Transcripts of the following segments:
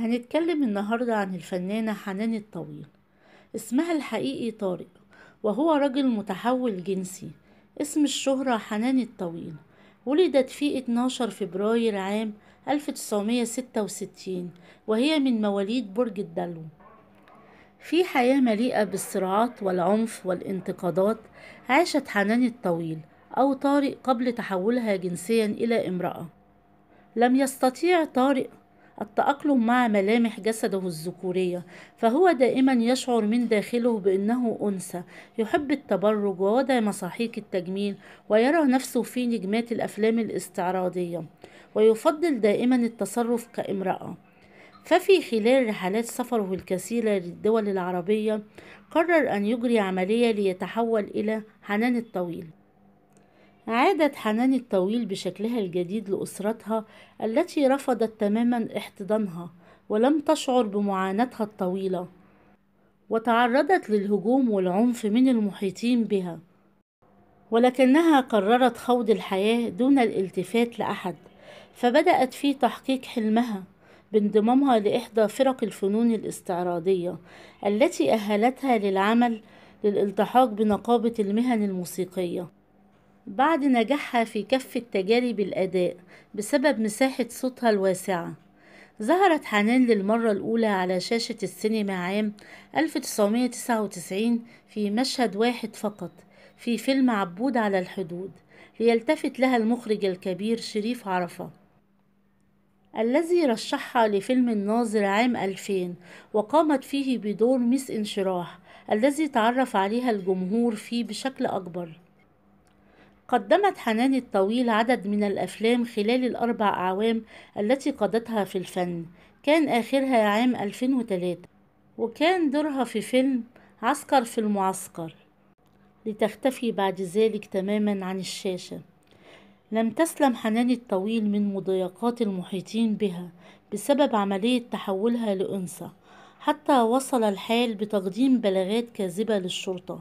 هنتكلم النهاردة عن الفنانة حنان الطويل اسمها الحقيقي طارق وهو رجل متحول جنسي اسم الشهرة حنان الطويل ولدت في 12 فبراير عام 1966 وهي من مواليد برج الدلو في حياة مليئة بالصراعات والعنف والانتقادات عاشت حنان الطويل أو طارق قبل تحولها جنسيا إلى امرأة لم يستطيع طارق التأقلم مع ملامح جسده الذكورية فهو دائما يشعر من داخله بأنه أنثى يحب التبرج ووضع مساحيق التجميل ويرى نفسه في نجمات الأفلام الاستعراضية ويفضل دائما التصرف كامرأة ففي خلال رحلات سفره الكثيرة للدول العربية قرر أن يجري عملية ليتحول إلى حنان الطويل عادت حنان الطويل بشكلها الجديد لأسرتها التي رفضت تماما احتضانها ولم تشعر بمعاناتها الطويلة وتعرضت للهجوم والعنف من المحيطين بها ولكنها قررت خوض الحياة دون الالتفات لأحد فبدأت في تحقيق حلمها بانضمامها لإحدى فرق الفنون الاستعراضية التي أهلتها للعمل للالتحاق بنقابة المهن الموسيقية بعد نجاحها في كف التجارب الأداء بسبب مساحة صوتها الواسعة ظهرت حنان للمرة الأولى على شاشة السينما عام 1999 في مشهد واحد فقط في فيلم عبود على الحدود ليلتفت لها المخرج الكبير شريف عرفة الذي رشحها لفيلم الناظر عام 2000 وقامت فيه بدور ميس انشراح الذي تعرف عليها الجمهور فيه بشكل أكبر قدمت حنان الطويل عدد من الأفلام خلال الأربع أعوام التي قضتها في الفن كان آخرها عام 2003 وكان دورها في فيلم عسكر في المعسكر لتختفي بعد ذلك تماما عن الشاشة لم تسلم حنان الطويل من مضايقات المحيطين بها بسبب عملية تحولها لأنثى حتى وصل الحال بتقديم بلاغات كاذبة للشرطة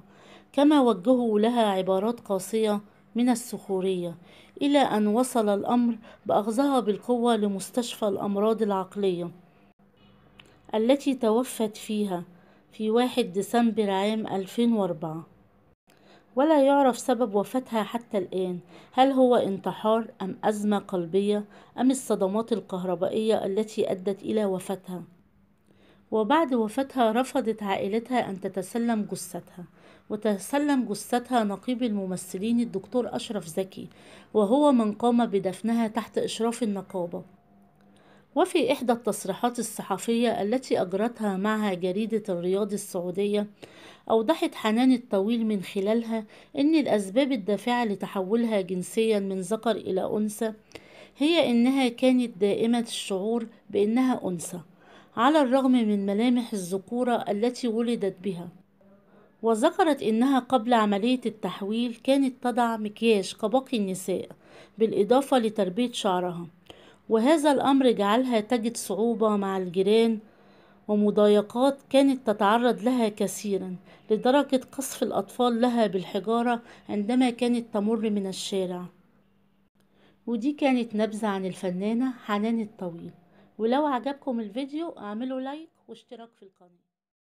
كما وجهوا لها عبارات قاسية من السخورية إلى أن وصل الأمر بأخذها بالقوة لمستشفى الأمراض العقلية التي توفت فيها في 1 ديسمبر عام 2004 ولا يعرف سبب وفاتها حتى الآن هل هو انتحار أم أزمة قلبية أم الصدمات الكهربائية التي أدت إلى وفاتها وبعد وفاتها رفضت عائلتها أن تتسلم جثتها وتسلم جثتها نقيب الممثلين الدكتور أشرف زكي وهو من قام بدفنها تحت إشراف النقابة وفي إحدى التصريحات الصحفية التي أجرتها معها جريدة الرياض السعودية أوضحت حنان الطويل من خلالها أن الأسباب الدافعة لتحولها جنسيا من ذكر إلى أنثى هي أنها كانت دائمة الشعور بأنها أنثى على الرغم من ملامح الذكورة التي ولدت بها وذكرت إنها قبل عملية التحويل كانت تضع مكياج كباقي النساء بالإضافة لتربية شعرها وهذا الأمر جعلها تجد صعوبة مع الجيران ومضايقات كانت تتعرض لها كثيرا لدرجة قصف الأطفال لها بالحجارة عندما كانت تمر من الشارع ودي كانت نبذة عن الفنانة حنان الطويل ولو عجبكم الفيديو اعملوا لايك واشتراك في القناة